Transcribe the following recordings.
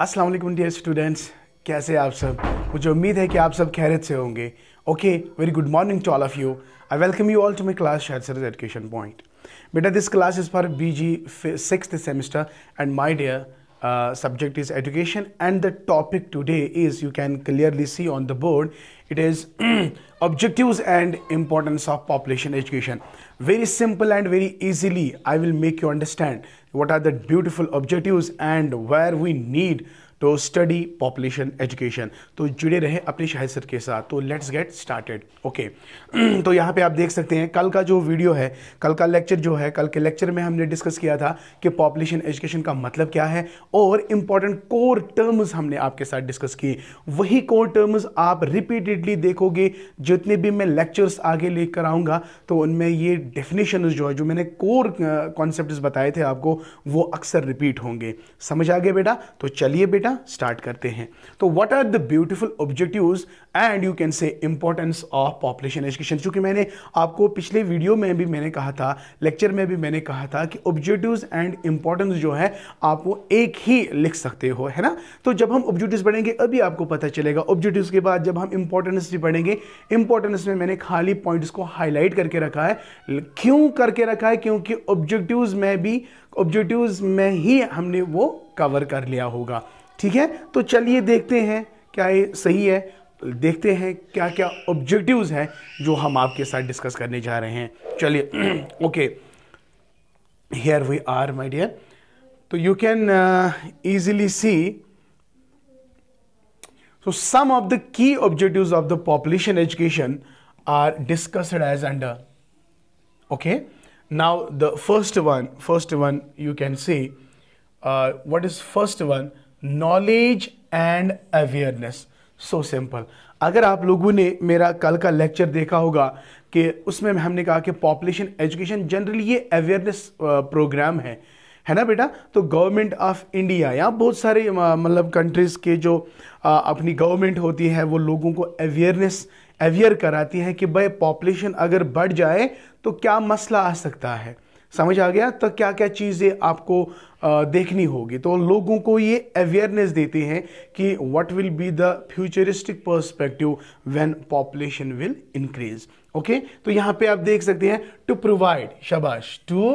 अस्सलाम वालेकुम dear students कैसे आप सब मुझे उम्मीद है कि आप सब खैरियत से होंगे okay very good morning to all of you I welcome you all to my class शायद एजुकेशन पॉइंट बेटा this class is for B G six semester and my dear subject is education and the topic today is you can clearly see on the board it is objective and importance of population education very simple and very easily I will make you understand what are the beautiful objectives and where we need to study population education तो जुड़े रहे अपने Shahid sir के साथ तो let's get started okay तो यहाँ पे आप देख सकते हैं कल का जो वीडियो है कल का लेक्चर जो है कल के लेक्चर में हमने डिस्कस किया था कि पॉपुलेशन एजुकेशन का मतलब क्या है और इम्पॉर्टेंट कोर टर्म्स हमने आपके साथ डिस्कस किए वही कोर टर्म्स आप रिपीटेडली देखोगे जितने भी मैं लेक्चर्स आगे लेकर आऊँगा तो उनमें ये डेफिनेशन जो है जो मैंने कोर कॉन्सेप्ट uh, बताए थे आपको वो अक्सर रिपीट होंगे समझ आ गया बेटा तो चलिए बेटा करना स्टार्ट करते हैं तो what are the beautiful objectives and you can say importance of population education क्योंकि मैंने आपको पिछले वीडियो में भी मैंने कहा था लेक्चर में भी मैंने कहा था कि ऑब्जेक्टिव्स एंड इंपॉर्टेंस जो है आप वो एक ही लिख सकते हो है ना तो जब हम ऑब्जेक्टिव पढ़ेंगे अभी आपको पता चलेगा ऑब्जेक्टिव के बाद जब हम इंपॉर्टेंस भी पढ़ेंगे इंपॉर्टेंस में मैंने खाली पॉइंट्स को हाईलाइट करके रखा है क्यों करके रखा है क्योंकि ऑब्जेक्टिव में भी ऑब्जेक्टिव में ही हमने वो कवर कर लिया होगा ठीक है तो चलिए देखते हैं क्या ये सही है देखते हैं क्या क्या ऑब्जेक्टिव्स हैं जो हम आपके साथ डिस्कस करने जा रहे हैं चलिए okay here we are my dear तो you can easily see so some of the key objectives of the population education are discussed as under okay now the first one first one you can see what is first one knowledge and awareness so simple अगर आप लोगों ने मेरा कल का lecture देखा होगा कि उसमें हमने कहा कि पॉपुलेशन एजुकेशन जनरली ये अवेयरनेस प्रोग्राम है है ना बेटा तो गवर्नमेंट ऑफ इंडिया या बहुत सारे मतलब कंट्रीज़ के जो आ, अपनी गवर्नमेंट होती है वो लोगों को अवेयरनेस अवेयर कराती है कि भाई पॉपुलेशन अगर बढ़ जाए तो क्या मसला आ सकता है समझ आ गया तो क्या क्या चीज़ें आपको देखनी होगी तो लोगों को ये अवेयरनेस देते हैं कि what will be the futuristic perspective when population will increase okay तो यहाँ पे आप देख सकते हैं टू प्रोवाइड शबाश to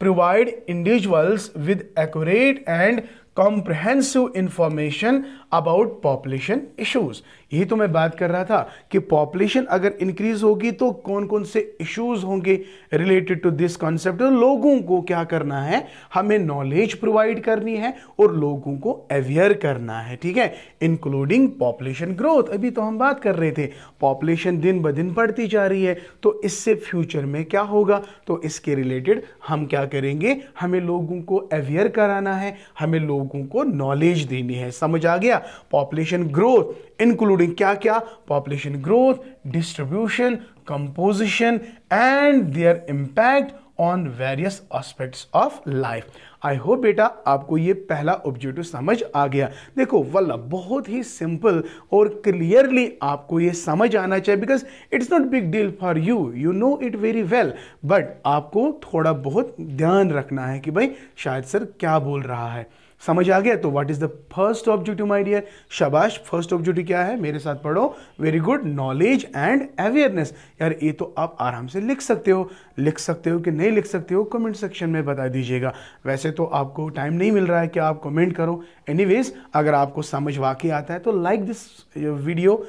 provide individuals with accurate and comprehensive information about population issues यही तो मैं बात कर रहा था कि पॉपुलेशन अगर इंक्रीज होगी तो कौन कौन से इश्यूज होंगे रिलेटेड टू दिस कॉन्सेप्ट लोगों को क्या करना है हमें नॉलेज प्रोवाइड करनी है और लोगों को अवेयर करना है ठीक है इंक्लूडिंग पॉपुलेशन ग्रोथ अभी तो हम बात कर रहे थे पॉपुलेशन दिन ब दिन बढ़ती जा रही है तो इससे फ्यूचर में क्या होगा तो इसके रिलेटेड हम क्या करेंगे हमें लोगों को अवेयर कराना है हमें लोगों को नॉलेज देनी है समझ आ गया पॉपुलेशन ग्रोथ इंक्लूडिंग क्या क्या population growth distribution composition and their impact on various aspects of life I hope बेटा आपको ये पहला ऑब्जेक्टिव समझ आ गया देखो वल्ला बहुत ही सिंपल और क्लियरली आपको ये समझ आना चाहिए because it's not big deal for you you know it very well but आपको थोड़ा बहुत ध्यान रखना है कि भाई शायद सर क्या बोल रहा है समझ आ गया तो what is the first objective my dear शाबाश फर्स्ट ऑब्जेक्टिव क्या है मेरे साथ पढ़ो very good knowledge and awareness यार ये तो आप आराम से लिख सकते हो लिख सकते हो कि नहीं लिख सकते हो कमेंट सेक्शन में बता दीजिएगा वैसे तो आपको टाइम नहीं मिल रहा है कि आप कमेंट करो एनीवेज अगर आपको समझ वाकई आता है तो like this video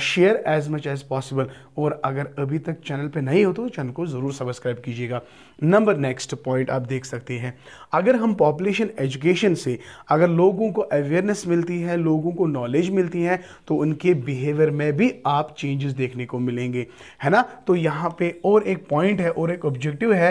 share as much as possible और अगर अभी तक चैनल पे नहीं हो तो चैनल को ज़रूर सब्सक्राइब कीजिएगा नंबर नेक्स्ट पॉइंट आप देख सकते हैं अगर हम पॉपुलेशन एजुकेशन से अगर लोगों को अवेयरनेस मिलती है लोगों को नॉलेज मिलती है तो उनके बिहेवियर में भी आप चेंजेस देखने को मिलेंगे है ना तो यहाँ पे और एक पॉइंट है और एक ऑब्जेक्टिव है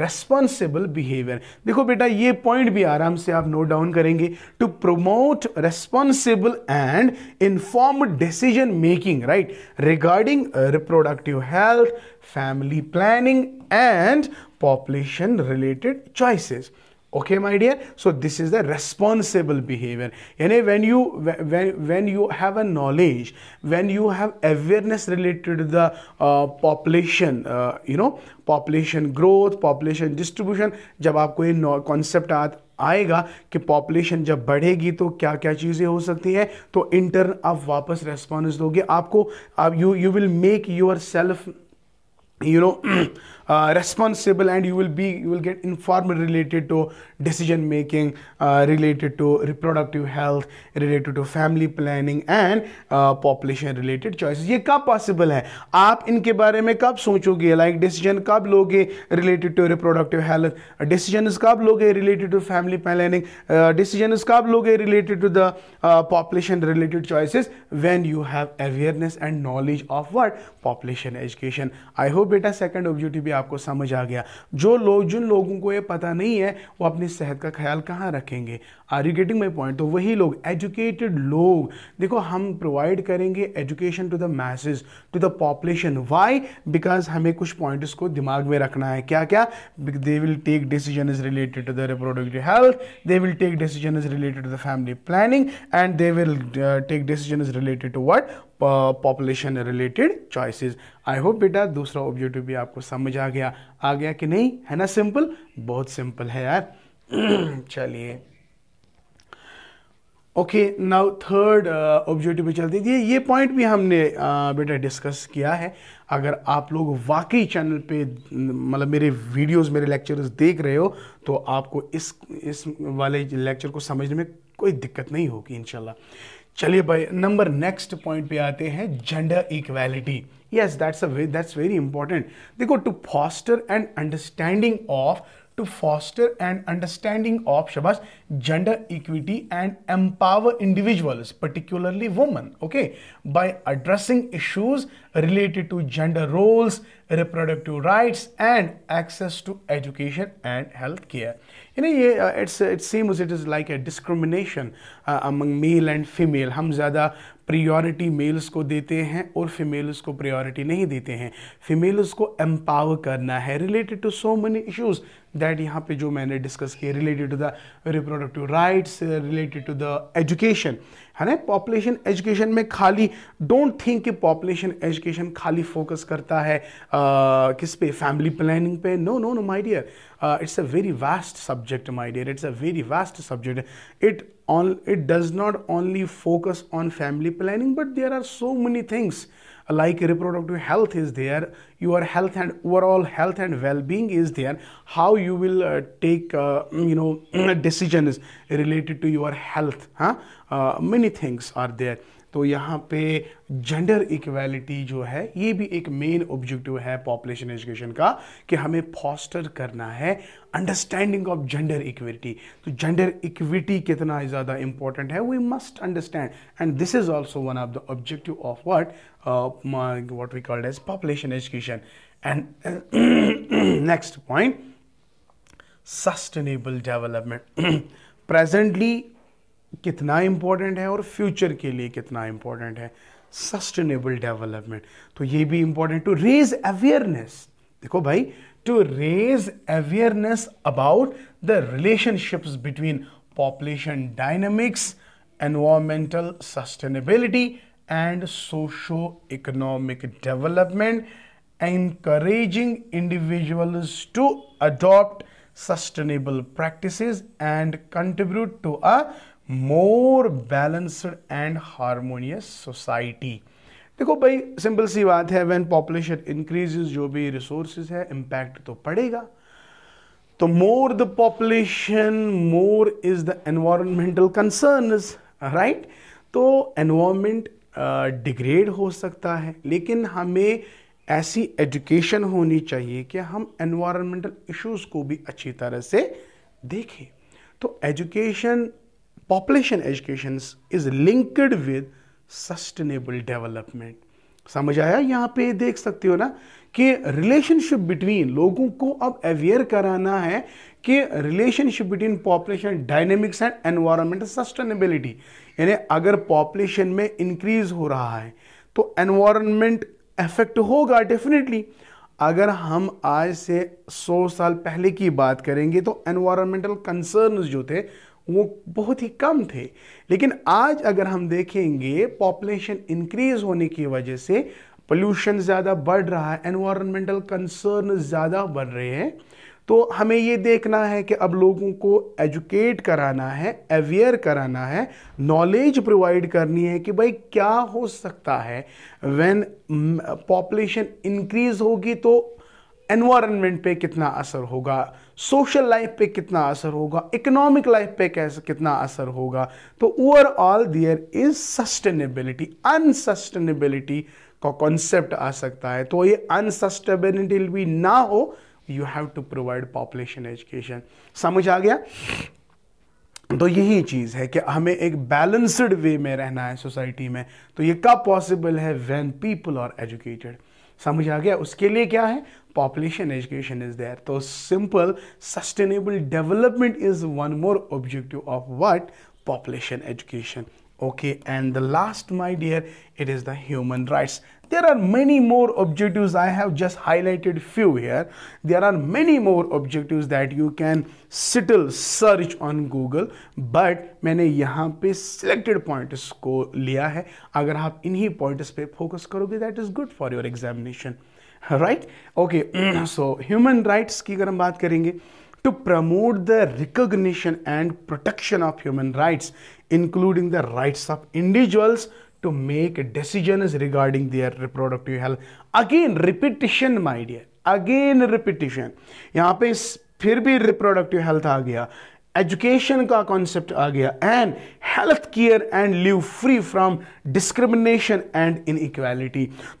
रेस्पॉन्सिबल uh, बिहेवियर देखो बेटा ये पॉइंट भी आराम से आप नोट डाउन करेंगे to promote responsible and inform decision decision making, right, regarding uh, reproductive health, family planning, and population related choices okay my dear so this is the responsible behavior and when you when when you have a knowledge when you have awareness related to the uh, population uh, you know population growth population distribution जब आपको ये concept आएगा कि population जब बढ़ेगी तो क्या क्या चीज़ें हो सकती है तो इंटर्न आप वापस रेस्पॉन्स दोगे आपको आप you you will make yourself you know uh, responsible and you will be you will get informed related to decision making uh, related to reproductive health related to family planning and uh, population related choices ये कब possible है आप इनके बारे में कब सोचोगे like decision kab लोगे related to reproductive health decisions kab लोगे related to family planning uh, decisions kab लोगे related to the uh, population related choices when you have awareness and knowledge of what population education I hope बेटा second objective भी आपको समझ आ गया जो लोग जिन लोगों को ये पता नहीं है वो अपनी सेहत का ख्याल कहाँ रखेंगे are you getting my point तो वही लोग एजुकेटेड लोग देखो हम प्रोवाइड करेंगे education to the message to the population why because हमें कुछ पॉइंट्स को दिमाग में रखना है क्या क्या they will take decision is related to the reproductive health they will take decision is related to the family planning and they will take decision is related to what population related choices I hope बेटा दूसरा objective भी आपको समझ आ गया आ गया कि नहीं है ना सिंपल बहुत सिंपल है यार चलिए ओके नाउ थर्ड ऑब्जेक्टिव पे चलते थे ये पॉइंट भी हमने uh, बेटा डिस्कस किया है अगर आप लोग वाकई चैनल पे मतलब मेरे वीडियोस मेरे लेक्चर्स देख रहे हो तो आपको इस इस वाले लेक्चर को समझने में कोई दिक्कत नहीं होगी इनशाला चलिए भाई नंबर नेक्स्ट पॉइंट पे आते हैं gender equality yes that's that's very important देखो to foster and understanding of to foster and understanding of शबाश gender equity and empower individuals particularly woman okay by addressing issues related to gender roles reproductive rights and access to education and health care you ये ye, uh, it's uh, it seems it is like a discrimination uh, among हम ज़्यादा priority mails को देते हैं और females को priority नहीं देते हैं फीमेल्स को एम्पावर करना है related to so many issues that यहाँ पे जो मैंने डिस्कस किए related to the reproductive rights related to the education है ना पॉपुलेशन एजुकेशन में खाली डोंट थिंक कि पॉपुलेशन एजुकेशन खाली फोकस करता है किस पे फैमिली प्लानिंग पे no no no my dear it's a very vast subject my dear it's a very vast subject it on it does not only focus on family planning but there are so many things like reproductive health is there your health and overall health and well-being is there how you will uh, take uh, mm, you know decisions related to your health huh? Uh, many things are there तो यहाँ पे gender equality जो है ये भी एक main objective है population education का कि हमें फॉस्टर करना है अंडरस्टैंडिंग ऑफ जेंडर इक्विटी तो जेंडर इक्विटी कितना ज़्यादा इंपॉर्टेंट है we must understand and this is also one of the objective of what what we called as population education and next point sustainable development presently कितना important है और future के लिए कितना इम्पोर्टेंट है सस्टेनेबल डेवलपमेंट तो ये भी इम्पोर्टेंट टू रेज अवेयरनेस देखो भाई to raise awareness about the relationships between population dynamics environmental sustainability and socio economic development encouraging individual to adopt sustainable practice and contribute to a more balanced and harmonious society देखो भाई simple सी बात है when population increases जो भी resources है impact तो पड़ेगा तो more the population more is the environmental concern right तो एनवायरमेंट डिग्रेड हो सकता है लेकिन हमें ऐसी एजुकेशन होनी चाहिए कि हम एनवायरमेंटल इश्यूज को भी अच्छी तरह से देखें तो education population education is linked with sustainable development समझ आया यहाँ पे देख सकते हो ना कि रिलेशनशिप बिटवीन लोगों को अब अवेयर कराना है कि relationship between population dynamics and environment sustainability यानी अगर पॉपुलेशन में इंक्रीज हो रहा है तो एनवायरमेंट इफेक्ट होगा डेफिनेटली अगर हम आज से 100 साल पहले की बात करेंगे तो एनवायरमेंटल कंसर्न जो थे वो बहुत ही कम थे लेकिन आज अगर हम देखेंगे पॉपुलेशन इंक्रीज होने की वजह से पोल्यूशन ज़्यादा बढ़ रहा है एनवायरमेंटल कंसर्न ज़्यादा बढ़ रहे हैं तो हमें ये देखना है कि अब लोगों को एजुकेट कराना है अवेयर कराना है नॉलेज प्रोवाइड करनी है कि भाई क्या हो सकता है व्हेन पॉपुलेशन इंक्रीज होगी तो एनवायरनमेंट पे कितना असर होगा सोशल लाइफ पे कितना असर होगा इकोनॉमिक लाइफ पे कैसे कितना असर होगा तो overall there is sustainability unsustainability का कॉन्सेप्ट आ सकता है तो ये अनसस्टेनेबिलिटी भी ना हो you have to provide population education समझ आ गया तो यही चीज़ है कि हमें एक बैलेंसड वे में रहना है सोसाइटी में तो ये कब पॉसिबल है वेन पीपल आर एजुकेटेड समझ आ गया उसके लिए क्या है पॉपुलेशन एजुकेशन इज देयर तो simple sustainable development is one more objective of what population education okay and the last my dear it is the human rights there are many more objectives i have just highlighted few here there are many more objectives that you can settle search on google but मैंने यहाँ पे selected points को लिया है अगर आप इन्हीं points पे focus करोगे that is good for your examination right okay so human rights की अगर हम बात करेंगे to promote the recognition and protection of human rights, including the rights of individuals to make decisions regarding their reproductive health. Again, repetition, my dear. Again, repetition. यहाँ पे फिर भी reproductive health आ गया education का concept आ गया and health care and live free from discrimination and in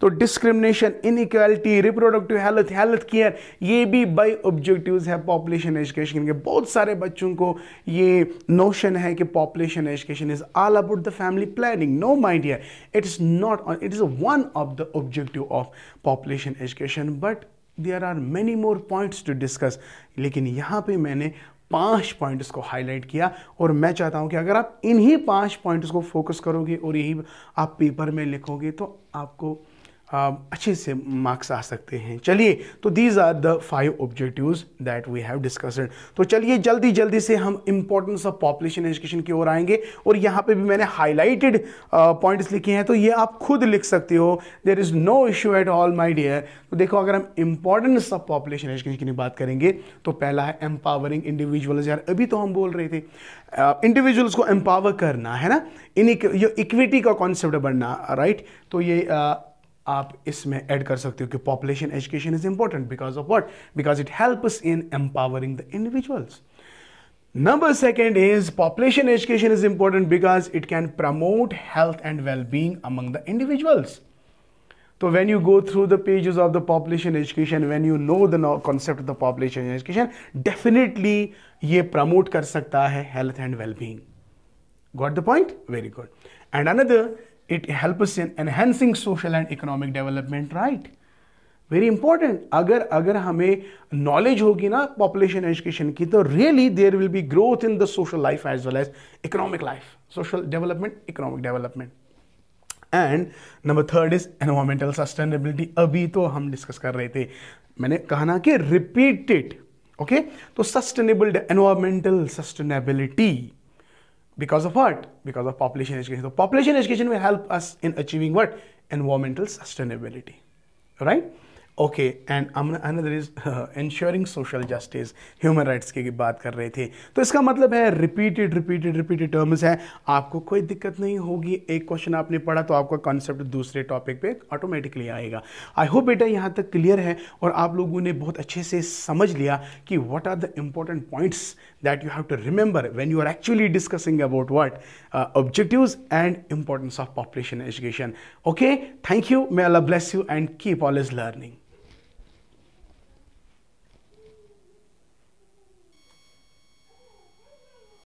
तो discrimination inequality reproductive health health care ये भी बाई ऑब्जेक्टिव है पॉपुलेशन एजुकेशन के बहुत सारे बच्चों को ये नोशन है कि population education is all about the family planning no mind your it is not it is one of the objective of population education but there are many more points to discuss लेकिन यहाँ पर मैंने पांच points को highlight किया और मैं चाहता हूं कि अगर आप इन्हीं पांच पॉइंट्स को फोकस करोगे और यही आप पेपर में लिखोगे तो आपको Um, अच्छे से मार्क्स आ सकते हैं चलिए तो these are the five objectives that we have discussed तो चलिए जल्दी जल्दी से हम इंपॉर्टेंस ऑफ पॉपुलेशन एजुकेशन की ओर आएंगे और यहाँ पे भी मैंने हाईलाइटेड पॉइंट्स uh, लिखे हैं तो ये आप खुद लिख सकते हो there is no issue at all my dear तो देखो अगर हम इंपॉर्टेंस ऑफ पॉपुलेशन एजुकेशन की बात करेंगे तो पहला है एम्पावरिंग इंडिविजुअल्स यार अभी तो हम बोल रहे थे इंडिविजुअल्स uh, को एम्पावर करना है ना इन इक्विटी का कॉन्सेप्ट बनना राइट right? तो ये uh, आप इसमें ऐड कर सकते हो कि population education is important because of what because it helps in empowering the individuals number second is population education is important because it can promote health and well being among the individuals तो when you go through the pages of the population education when you know the concept of the population education definitely ये promote कर सकता है health and well being got the point very good and another it help in enhancing social and economic development right very important अगर अगर हमें knowledge होगी ना population education की तो really there will be growth in the social life as well as economic life social development economic development and number third is environmental sustainability अभी तो हम डिस्कस कर रहे थे मैंने कहा ना कि रिपीटेड ओके okay? तो sustainable environmental sustainability Because of what? Because of population education. So population education will help us in achieving what? Environmental sustainability. All right? Okay and another is ensuring social justice human rights की बात कर रहे थे तो इसका मतलब है repeated repeated repeated terms हैं आपको कोई दिक्कत नहीं होगी एक क्वेश्चन आपने पढ़ा तो आपका कॉन्सेप्ट दूसरे टॉपिक पे ऑटोमेटिकली आएगा आई होप बेटा यहाँ तक क्लियर है और आप लोगों ने बहुत अच्छे से समझ लिया कि what are the important points that you have to remember when you are actually discussing about what objective and importance of population education okay thank you may all bless you and keep all is learning